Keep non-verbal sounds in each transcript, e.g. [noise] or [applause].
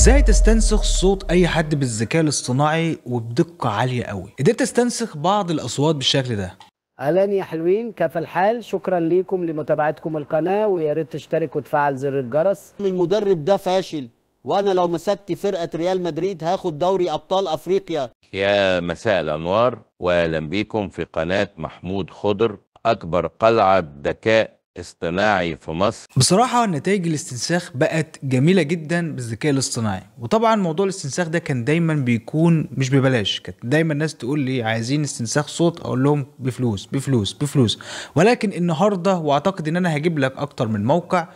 ازاي تستنسخ صوت اي حد بالذكاء الاصطناعي وبدقه عاليه قوي قدرت استنسخ بعض الاصوات بالشكل ده اهلا يا حلوين كيف الحال شكرا ليكم لمتابعتكم القناه ويا ريت تشترك وتفعل زر الجرس المدرب ده فاشل وانا لو مسكت فرقه ريال مدريد هاخد دوري ابطال افريقيا يا مساء الانوار واهلا بيكم في قناه محمود خضر اكبر قلعه ذكاء اصطناعي في مصر بصراحة نتائج الاستنساخ بقت جميلة جدا بالذكاء الاصطناعي وطبعا موضوع الاستنساخ ده كان دايما بيكون مش ببلاش كانت دايما الناس تقول لي عايزين استنساخ صوت اقول لهم بفلوس بفلوس بفلوس ولكن النهاردة واعتقد ان انا هجيب لك اكتر من موقع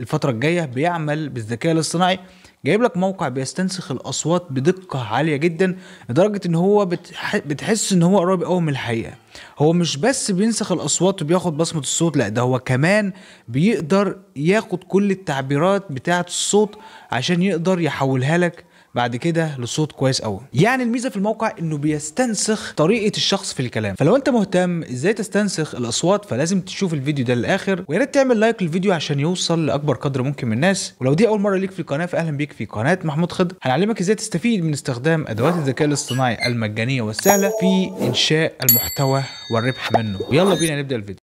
الفتره الجايه بيعمل بالذكاء الاصطناعي جايب لك موقع بيستنسخ الاصوات بدقه عاليه جدا لدرجه ان هو بتحس ان هو قريب قوي من الحقيقه هو مش بس بينسخ الاصوات وبياخد بصمه الصوت لا ده هو كمان بيقدر ياخد كل التعبيرات بتاعه الصوت عشان يقدر يحولها لك بعد كده لصوت كويس قوي يعني الميزه في الموقع انه بيستنسخ طريقه الشخص في الكلام فلو انت مهتم ازاي تستنسخ الاصوات فلازم تشوف الفيديو ده للاخر ويا ريت تعمل لايك للفيديو عشان يوصل لاكبر قدر ممكن من الناس ولو دي اول مره ليك في القناه فاهلا بيك في قناه محمود خضر هنعلمك ازاي تستفيد من استخدام ادوات الذكاء الاصطناعي المجانيه والسهله في انشاء المحتوى والربح منه ويلا بينا نبدا الفيديو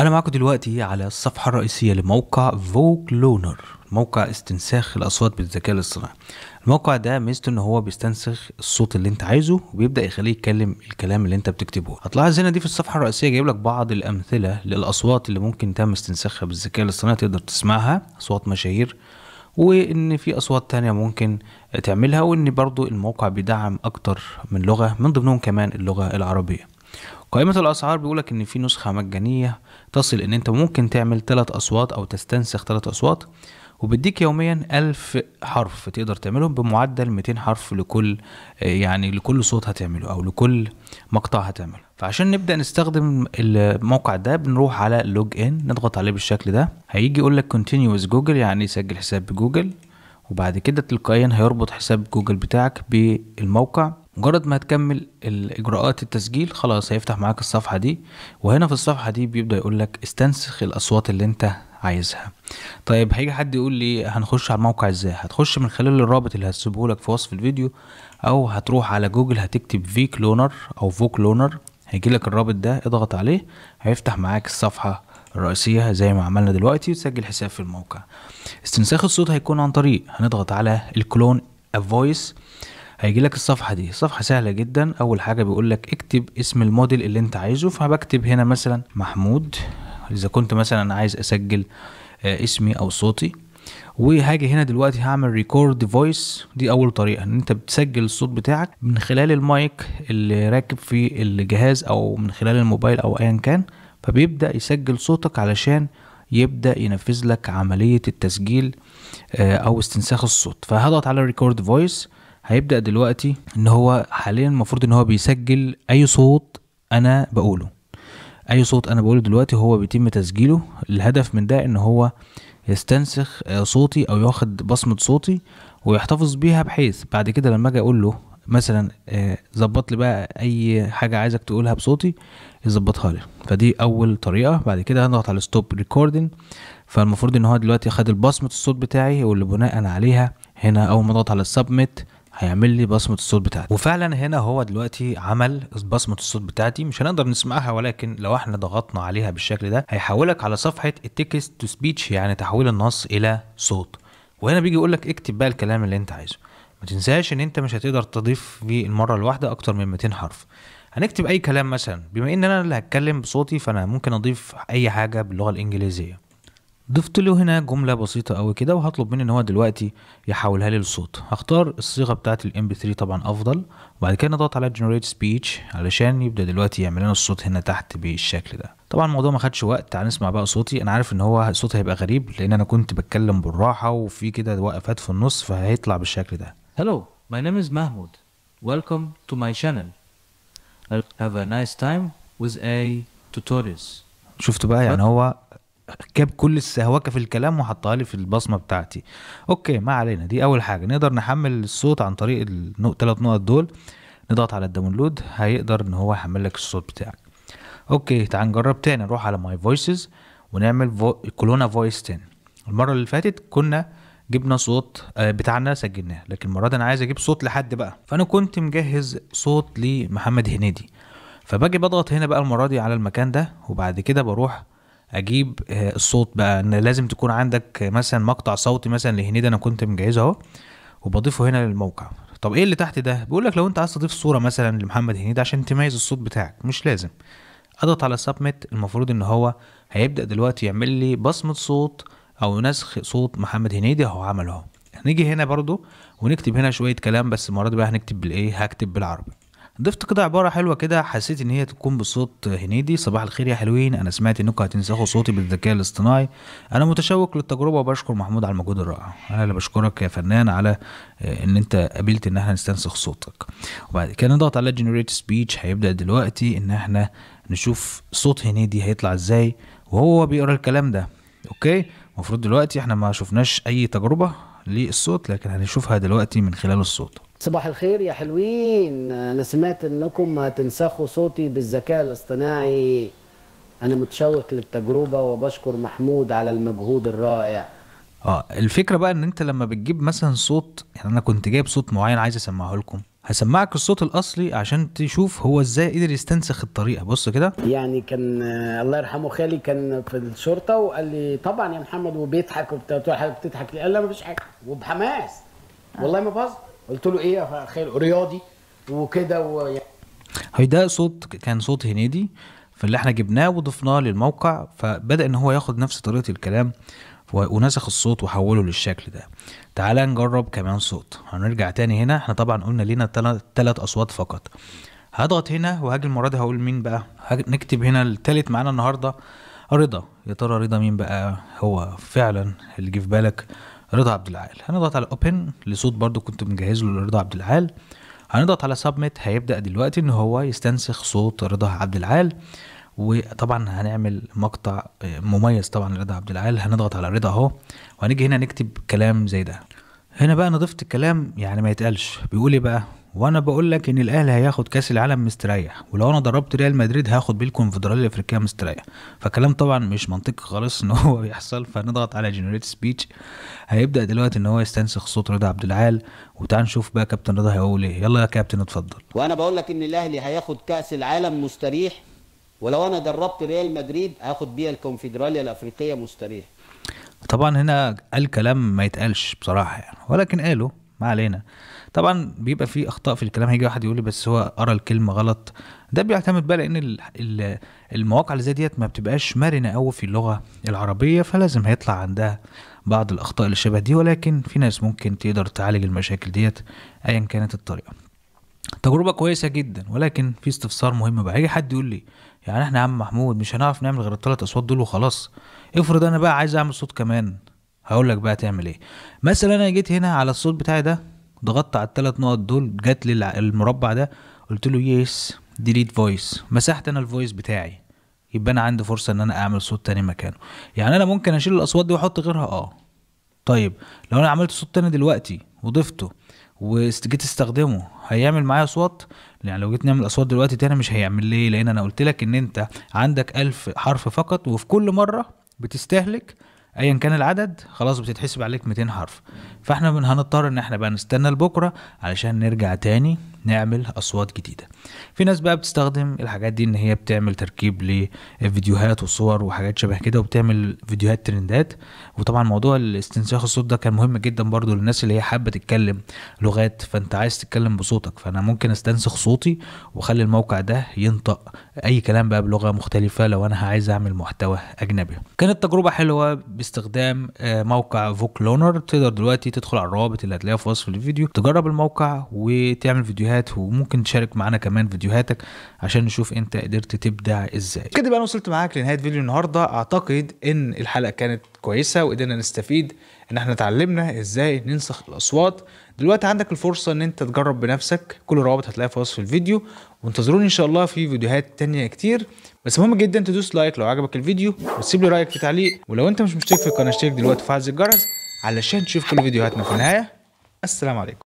أنا معكم دلوقتي على الصفحة الرئيسية لموقع فوك لونر موقع استنساخ الأصوات بالذكاء الاصطناعي الموقع ده ميزته ان هو بيستنسخ الصوت اللي انت عايزه وبيبدا يخليه يتكلم الكلام اللي انت بتكتبه هتلاحظ هنا دي في الصفحه الرئيسيه جايب لك بعض الامثله للاصوات اللي ممكن تم استنساخها بالذكاء الاصطناعي تقدر تسمعها اصوات مشاهير وان في اصوات تانية ممكن تعملها وان برضو الموقع بيدعم اكتر من لغه من ضمنهم كمان اللغه العربيه قائمة الأسعار بيقولك إن في نسخة مجانية تصل إن أنت ممكن تعمل تلات أصوات أو تستنسخ تلات أصوات وبيديك يوميا ألف حرف تقدر تعملهم بمعدل 200 حرف لكل آه، يعني لكل صوت هتعمله أو لكل مقطع هتعمله فعشان نبدأ نستخدم الموقع ده بنروح على لوج إن نضغط عليه بالشكل ده هيجي يقولك continuous جوجل يعني سجل حساب بجوجل وبعد كده تلقائيا هيربط حساب جوجل بتاعك بالموقع مجرد ما هتكمل الاجراءات التسجيل خلاص هيفتح معاك الصفحه دي وهنا في الصفحه دي بيبدا يقول لك استنسخ الاصوات اللي انت عايزها طيب هيجي حد يقول لي هنخش على الموقع ازاي هتخش من خلال الرابط اللي هتسيبه لك في وصف الفيديو او هتروح على جوجل هتكتب في كلونر او فو كلونر هيجي لك الرابط ده اضغط عليه هيفتح معاك الصفحه الرئيسيه زي ما عملنا دلوقتي وتسجل حساب في الموقع استنساخ الصوت هيكون عن طريق هنضغط على الكلون voice هيجي لك الصفحه دي صفحه سهله جدا اول حاجه بيقول لك اكتب اسم الموديل اللي انت عايزه فبكتب هنا مثلا محمود اذا كنت مثلا عايز اسجل آه، اسمي او صوتي وهاجي هنا دلوقتي هعمل ريكورد فويس دي اول طريقه ان انت بتسجل الصوت بتاعك من خلال المايك اللي راكب في الجهاز او من خلال الموبايل او ايا كان فبيبدا يسجل صوتك علشان يبدا ينفذ لك عمليه التسجيل آه، او استنساخ الصوت فهضغط على ريكورد فويس هيبدا دلوقتي ان هو حاليا المفروض ان هو بيسجل اي صوت انا بقوله اي صوت انا بقوله دلوقتي هو بيتم تسجيله الهدف من ده ان هو يستنسخ آه، صوتي او ياخد بصمه صوتي ويحتفظ بيها بحيث بعد كده لما اجي اقول له مثلا آه، ظبط لي بقى اي حاجه عايزك تقولها بصوتي يظبطها لي فدي اول طريقه بعد كده هنضغط على ستوب ريكوردنج فالمفروض ان هو دلوقتي خد البصمه الصوت بتاعي واللي بناء عليها هنا اول ما اضغط على السبميت هيعمل لي بصمه الصوت بتاعتي وفعلا هنا هو دلوقتي عمل بصمه الصوت بتاعتي مش هنقدر نسمعها ولكن لو احنا ضغطنا عليها بالشكل ده هيحولك على صفحه التكست تو سبيتش يعني تحويل النص الى صوت وهنا بيجي يقول لك اكتب بقى الكلام اللي انت عايزه ما تنساش ان انت مش هتقدر تضيف في المره الواحده اكتر من 200 حرف هنكتب اي كلام مثلا بما ان انا اللي هتكلم بصوتي فانا ممكن اضيف اي حاجه باللغه الانجليزيه ضفت له هنا جمله بسيطه قوي كده وهطلب منه ان هو دلوقتي يحولها لي لصوت هختار الصيغه بتاعه الام بي 3 طبعا افضل وبعد كده نضغط على جنريت سبيتش علشان يبدا دلوقتي يعمل لنا الصوت هنا تحت بالشكل ده طبعا الموضوع ما خدش وقت تعال نسمع بقى صوتي انا عارف ان هو صوتي هيبقى غريب لان انا كنت بتكلم بالراحه وفي كده وقفات في النص فهيطلع بالشكل ده hello my name is mahmoud welcome to my channel I'll have a nice time with a tutorials شفت بقى يعني هو جاب كل السهوكه في الكلام وحطها لي في البصمه بتاعتي اوكي ما علينا دي اول حاجه نقدر نحمل الصوت عن طريق الثلاث نقط دول نضغط على الداونلود هيقدر ان هو يحمل لك الصوت بتاعك اوكي تعال نجرب تاني نروح على ماي فويسز ونعمل كولونا فويس تاني المره اللي فاتت كنا جبنا صوت آه، بتاعنا سجلناه لكن المره دي انا عايز اجيب صوت لحد بقى فانا كنت مجهز صوت لمحمد هنيدي فباجي بضغط هنا بقى المره دي على المكان ده وبعد كده بروح اجيب آه، الصوت بقى ان لازم تكون عندك مثلا مقطع صوتي مثلا لهنيدي انا كنت مجهزه اهو وبضيفه هنا للموقع طب ايه اللي تحت ده بيقول لك لو انت عايز تضيف صوره مثلا لمحمد هنيدي عشان تميز الصوت بتاعك مش لازم اضغط على سبميت المفروض ان هو هيبدا دلوقتي يعمل لي بصمه صوت او نسخ صوت محمد هنيدي اهو عمله اهو هنيجي هنا برضو ونكتب هنا شويه كلام بس المره دي بقى هنكتب بالايه هكتب بالعربي ضفت كده عباره حلوه كده حسيت ان هي تكون بصوت هنيدي صباح الخير يا حلوين انا سمعت انكم هتنسخوا صوتي بالذكاء الاصطناعي انا متشوق للتجربه وبشكر محمود على المجهود الرائع انا اللي بشكرك يا فنان على آه، ان انت قبلت ان احنا نستنسخ صوتك وبعد كده نضغط على جنريت سبيتش هيبدا دلوقتي ان احنا نشوف صوت هنيدي هيطلع ازاي وهو بيقرا الكلام ده اوكي المفروض دلوقتي احنا ما شفناش اي تجربه للصوت لكن هنشوفها دلوقتي من خلال الصوت صباح الخير يا حلوين انا سمعت انكم هتنسخوا صوتي بالذكاء الاصطناعي انا متشوق للتجربه وبشكر محمود على المجهود الرائع اه الفكره بقى ان انت لما بتجيب مثلا صوت يعني انا كنت جايب صوت معين عايز اسمعه لكم هسمعك الصوت الاصلي عشان تشوف هو ازاي قدر يستنسخ الطريقه بص كده يعني كان الله يرحمه خالي كان في الشرطه وقال لي طبعا يا محمد وبيضحك وبتاع بتضحك ليه؟ قال لا مفيش حاجه وبحماس آه. والله ما بهزر قلت له ايه يا خالي رياضي وكده و... هي ده صوت كان صوت هنيدي فاللي احنا جبناه وضفناه للموقع فبدا ان هو ياخد نفس طريقه الكلام ونسخ الصوت وحوله للشكل ده تعال نجرب كمان صوت هنرجع تاني هنا احنا طبعا قلنا لينا تلات اصوات فقط هضغط هنا وهاجي المره دي هقول مين بقى نكتب هنا التالت معانا النهارده رضا يا ترى رضا مين بقى هو فعلا اللي جه في بالك رضا عبد العال هنضغط على اوبن لصوت برضو كنت مجهز له لرضا عبد العال هنضغط على سبميت هيبدا دلوقتي ان هو يستنسخ صوت رضا عبد العال وطبعا هنعمل مقطع آه، مميز طبعا لرضا عبد العال هنضغط على رضا اهو وهنيجي هنا نكتب كلام زي ده هنا بقى نضفت الكلام يعني ما يتقالش بيقول ايه بقى وانا بقول لك ان الاهلي هياخد كاس العالم مستريح ولو انا ضربت ريال مدريد هاخد بالكونفدراليه الافريقيه مستريح فكلام طبعا مش منطقي خالص ان [laughs] هو يحصل فنضغط على جنريت سبيتش هيبدا دلوقتي ان هو يستنسخ صوت رضا عبد العال وتعال نشوف بقى كابتن رضا هيقول ايه يلا يا كابتن اتفضل وانا بقول لك ان الاهلي هياخد كاس العالم مستريح ولو انا دربت ريال مدريد هاخد بيها الكونفدراليه الافريقيه مستريح طبعا هنا قال كلام ما يتقالش بصراحه يعني ولكن قاله ما علينا طبعا بيبقى في اخطاء في الكلام هيجي واحد يقول لي بس هو قرا الكلمه غلط ده بيعتمد بقى لان المواقع اللي زي ديت ما بتبقاش مرنه قوي في اللغه العربيه فلازم هيطلع عندها بعض الاخطاء اللي شبه دي ولكن في ناس ممكن تقدر تعالج المشاكل ديت ايا كانت الطريقه تجربه كويسه جدا ولكن في استفسار مهم بقى هيجي حد يقول لي يعني احنا يا عم محمود مش هنعرف نعمل غير الثلاث اصوات دول وخلاص افرض انا بقى عايز اعمل صوت كمان هقول لك بقى تعمل ايه مثلا انا جيت هنا على الصوت بتاعي ده ضغطت على الثلاث نقط دول جات لي المربع ده قلت له يس ديليت فويس مسحت انا الفويس بتاعي يبقى انا عندي فرصه ان انا اعمل صوت تاني مكانه يعني انا ممكن اشيل الاصوات دي واحط غيرها اه طيب لو انا عملت صوت تاني دلوقتي وضفته وجيت استخدمه هيعمل معايا اصوات يعني لو جيت نعمل اصوات دلوقتي تاني مش هيعمل ليه لان انا قلت لك ان انت عندك ألف حرف فقط وفي كل مره بتستهلك ايا كان العدد خلاص بتتحسب عليك 200 حرف فاحنا من هنضطر ان احنا بقى نستنى لبكره علشان نرجع تاني نعمل اصوات جديده في ناس بقى بتستخدم الحاجات دي ان هي بتعمل تركيب لفيديوهات وصور وحاجات شبه كده وبتعمل فيديوهات ترندات وطبعا موضوع الاستنساخ الصوت ده كان مهم جدا برضو للناس اللي هي حابه تتكلم لغات فانت عايز تتكلم بصوتك فانا ممكن استنسخ صوتي واخلي الموقع ده ينطق اي كلام بقى بلغه مختلفه لو انا عايز اعمل محتوى اجنبي كانت تجربه حلوه باستخدام آه، موقع فوك لونر تقدر دلوقتي تدخل على الروابط اللي هتلاقيها في وصف الفيديو تجرب الموقع وتعمل فيديوهات وممكن تشارك معانا كمان فيديوهاتك عشان نشوف انت قدرت تبدع ازاي كده بقى انا وصلت معاك لنهايه فيديو النهارده اعتقد ان الحلقه كانت كويسه وقدرنا نستفيد ان احنا اتعلمنا ازاي ننسخ الاصوات دلوقتي عندك الفرصه ان انت تجرب بنفسك كل الروابط هتلاقيها في وصف الفيديو وانتظروني ان شاء الله في فيديوهات تانية كتير بس مهم جدا تدوس لايك لو عجبك الفيديو وتسيب لي رايك في تعليق ولو انت مش مشترك في القناه اشترك دلوقتي وفعل زر الجرس علشان تشوف كل فيديوهاتنا في النهايه السلام عليكم